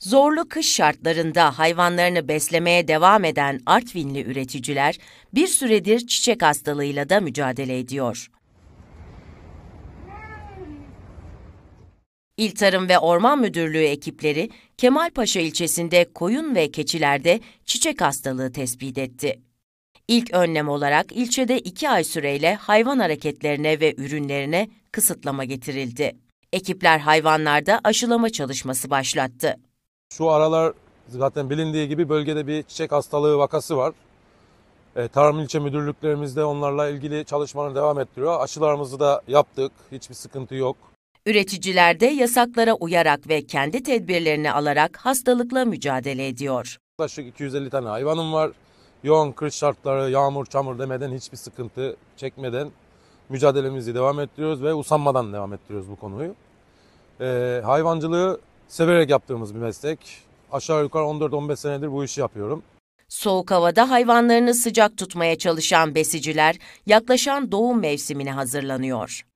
Zorlu kış şartlarında hayvanlarını beslemeye devam eden Artvinli üreticiler bir süredir çiçek hastalığıyla da mücadele ediyor. İl Tarım ve Orman Müdürlüğü ekipleri Kemalpaşa ilçesinde koyun ve keçilerde çiçek hastalığı tespit etti. İlk önlem olarak ilçede iki ay süreyle hayvan hareketlerine ve ürünlerine kısıtlama getirildi. Ekipler hayvanlarda aşılama çalışması başlattı. Şu aralar zaten bilindiği gibi bölgede bir çiçek hastalığı vakası var. E, tarım ilçe müdürlüklerimiz de onlarla ilgili çalışmalar devam ettiriyor. Aşılarımızı da yaptık. Hiçbir sıkıntı yok. Üreticiler de yasaklara uyarak ve kendi tedbirlerini alarak hastalıkla mücadele ediyor. Yaklaşık 250 tane hayvanım var. Yoğun kış şartları, yağmur, çamur demeden hiçbir sıkıntı çekmeden mücadelemizi devam ettiriyoruz ve usanmadan devam ettiriyoruz bu konuyu. Ee, hayvancılığı severek yaptığımız bir meslek. Aşağı yukarı 14-15 senedir bu işi yapıyorum. Soğuk havada hayvanlarını sıcak tutmaya çalışan besiciler yaklaşan doğum mevsimine hazırlanıyor.